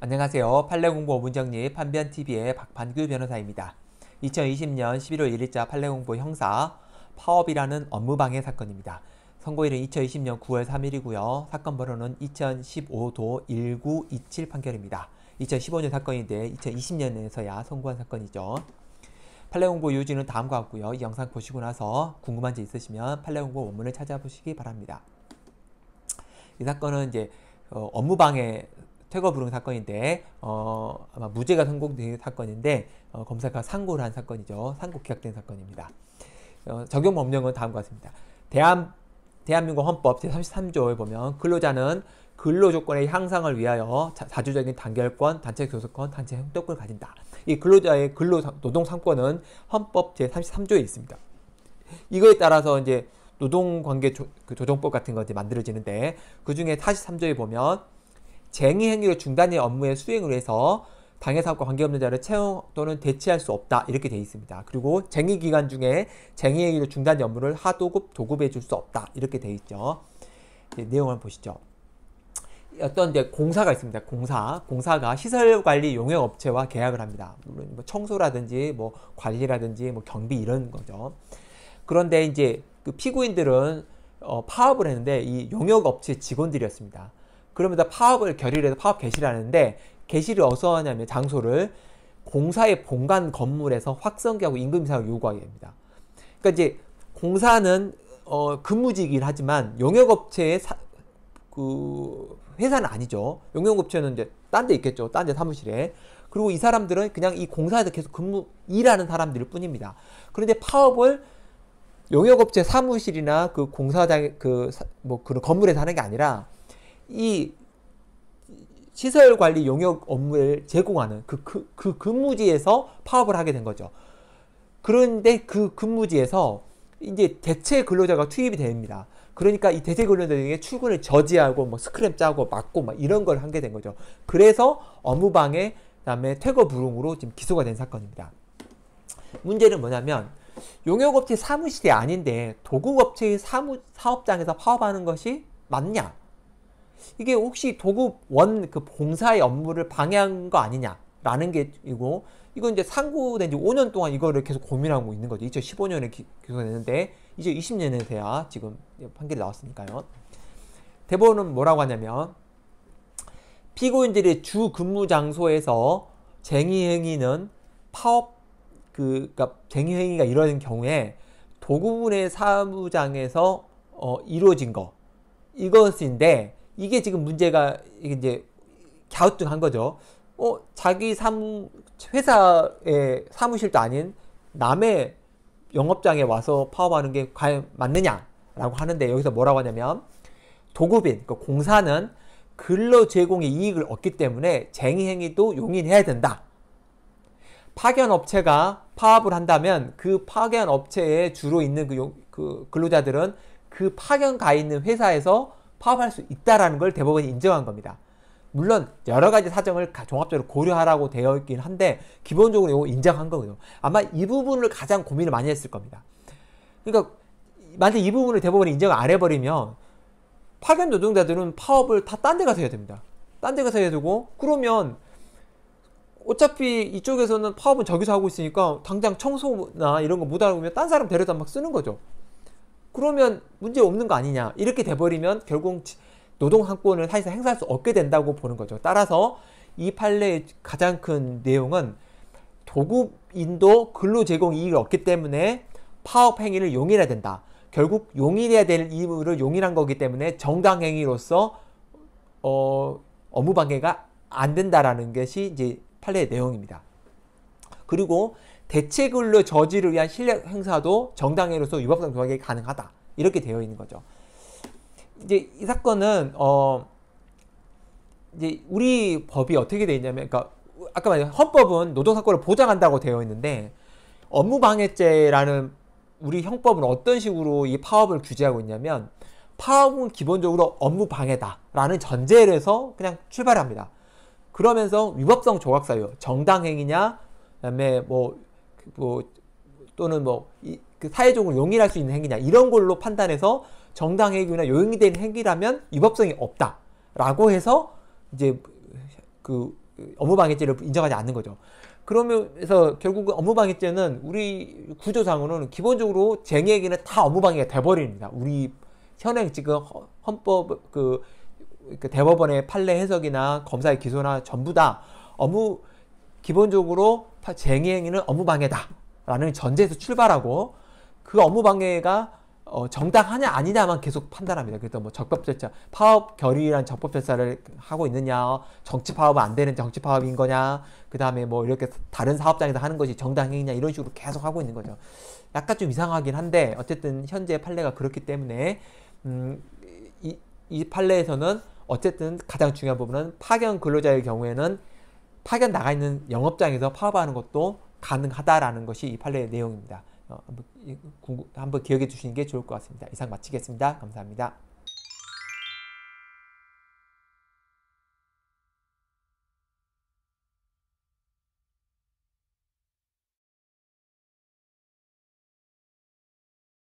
안녕하세요. 판례공부 5분 정리 판변TV의 박판규 변호사입니다. 2020년 11월 1일자 판례공부 형사 파업이라는 업무방해 사건입니다. 선고일은 2020년 9월 3일이고요. 사건 번호는 2015도 1927 판결입니다. 2015년 사건인데 2020년에서야 선고한 사건이죠. 판례공부 요지는 다음과 같고요. 이 영상 보시고 나서 궁금한 점 있으시면 판례공부 원문을 찾아보시기 바랍니다. 이 사건은 이제 어, 업무방해 퇴거 불응 사건인데 어, 아마 무죄가 선고된 사건인데 어, 검사가 상고를 한 사건이죠. 상고 기각된 사건입니다. 어, 적용 법령은 다음과 같습니다. 대한 대한민국 헌법 제33조에 보면 근로자는 근로조건의 향상을 위하여 자, 자주적인 단결권, 단체 교섭권, 단체 행동권을 가진다. 이 근로자의 근로 노동 상권은 헌법 제33조에 있습니다. 이거에 따라서 이제 노동관계 조, 그 정법 같은 것이 만들어지는데 그 중에 43조에 보면 쟁의 행위로 중단된 업무의 수행을 해서 당해 사업과 관계없는 자를 채용 또는 대체할 수 없다 이렇게 되어 있습니다. 그리고 쟁의 기간 중에 쟁의 행위로 중단된 업무를 하도급 도급해 줄 수 없다 이렇게 되어 있죠. 내용을 보시죠. 어떤 이제 공사가 있습니다. 공사. 공사가 시설 관리 용역 업체와 계약을 합니다. 물론 뭐 청소라든지 뭐 관리라든지 뭐 경비 이런 거죠. 그런데 이제 그 피고인들은 어, 파업을 했는데 이 용역 업체 직원들이었습니다. 그러면 파업을 결의를 해서 파업 개시를 하는데 개시를 어디서 하냐면 장소를 공사의 본관 건물에서 확성기하고 임금 이상을 요구하게 됩니다. 그러니까 이제 공사는 어, 근무직이긴 하지만 용역업체의 사, 그 회사는 아니죠. 용역업체는 이제 딴 데 있겠죠. 딴 데 사무실에. 그리고 이 사람들은 그냥 이 공사에서 계속 근무 일하는 사람들 뿐입니다. 그런데 파업을 용역업체 사무실이나 그 공사장 그 뭐 그런 건물에서 하는 게 아니라 이 시설 관리 용역 업무를 제공하는 그, 그, 그 근무지에서 파업을 하게 된 거죠. 그런데 그 근무지에서 이제 대체 근로자가 투입이 됩니다. 그러니까 이 대체 근로자들에게 출근을 저지하고 뭐 스크램 짜고 막고 막 이런 걸 하게 된 거죠. 그래서 업무방해 그다음에 퇴거 불응으로 지금 기소가 된 사건입니다. 문제는 뭐냐면 용역업체 사무실이 아닌데 도구업체의 사무 사업장에서 파업하는 것이 맞냐? 이게 혹시 도급 원그 봉사의 업무를 방해한 거 아니냐라는 게이거 이건 이제 상고된 지 5년 동안 이거를 계속 고민하고 있는 거죠. 2015년에 기소됐는데 이제 20년에 돼야 지금 판결이 나왔으니까요. 대법원은 뭐라고 하냐면 피고인들의 주 근무 장소에서 쟁의 행위는 파업 그 그러니까 쟁의 행위가 이어진 경우에 도구분의 사무장에서 어, 이루어진 거 이것인데 이게 지금 문제가 이제 갸우뚱한 거죠. 어, 자기 사무, 회사의 사무실도 아닌 남의 영업장에 와서 파업하는 게 과연 맞느냐라고 하는데 여기서 뭐라고 하냐면 도급인, 그 공사는 근로 제공의 이익을 얻기 때문에 쟁의 행위도 용인해야 된다. 파견 업체가 파업을 한다면 그 파견 업체에 주로 있는 그, 그 근로자들은 그 파견 가 있는 회사에서 파업할 수 있다라는 걸 대법원이 인정한 겁니다. 물론 여러 가지 사정을 종합적으로 고려하라고 되어 있긴 한데 기본적으로 이거 인정한 거거든요. 아마 이 부분을 가장 고민을 많이 했을 겁니다. 그러니까 만약 이 부분을 대법원이 인정 안 해버리면 파견 노동자들은 파업을 다 딴 데 가서 해야 됩니다. 딴 데 가서 해야 되고 그러면 어차피 이쪽에서는 파업은 저기서 하고 있으니까 당장 청소나 이런 거 못 알아보면 딴 사람 데려다 막 쓰는 거죠. 그러면 문제 없는 거 아니냐. 이렇게 돼버리면 결국 노동 항권을 사실상 행사할 수 없게 된다고 보는 거죠. 따라서 이 판례의 가장 큰 내용은 도급인도 근로 제공 이익을 얻기 때문에 파업 행위를 용인해야 된다. 결국 용인해야 될 이유를 용인한 거기 때문에 정당 행위로서 어, 업무 방해가 안 된다라는 것이 이제 판례의 내용입니다. 그리고 대체근로 저지를 위한 실력 행사도 정당행위로서위법성 조작이 가능하다. 이렇게 되어 있는 거죠. 이제 이 사건은 어 이제 우리 법이 어떻게 되어 있냐면 그러니까 아까 말한 헌법은 노동 사건을 보장한다고 되어 있는데 업무방해죄라는 우리 형법은 어떤 식으로 이 파업을 규제하고 있냐면 파업은 기본적으로 업무방해다라는 전제를 해서 그냥 출발합니다. 그러면서 위법성 조각사유, 정당행위냐, 그다음에 뭐뭐 또는 뭐그 사회적으로 용인할 수 있는 행위냐 이런 걸로 판단해서 정당 행위나 용인이 된 행위라면 위법성이 없다라고 해서 이제 그 업무방해죄를 인정하지 않는 거죠. 그러면서 결국 업무방해죄는 우리 구조상으로는 기본적으로 쟁의에게는 다 업무방해가 돼버립니다. 우리 현행 지금 헌법 그, 그, 대법원의 판례 해석이나 검사의 기소나 전부 다 업무 기본적으로 쟁의 행위는 업무방해다라는 전제에서 출발하고 그 업무방해가 어, 정당하냐 아니냐만 계속 판단합니다. 그래서 뭐 적법절차, 파업 결의란 적법절차를 하고 있느냐, 정치 파업은 안 되는 정치 파업인 거냐, 그 다음에 뭐 이렇게 다른 사업장에서 하는 것이 정당행위냐 이런 식으로 계속 하고 있는 거죠. 약간 좀 이상하긴 한데 어쨌든 현재 판례가 그렇기 때문에 음, 이, 이 판례에서는 어쨌든 가장 중요한 부분은 파견 근로자의 경우에는 파견 나가 있는 영업장에서 파업하는 것도 가능하다라는 것이 이 판례의 내용입니다. 어, 한번, 기억해 주시는 게 좋을 것 같습니다. 이상 마치겠습니다. 감사합니다.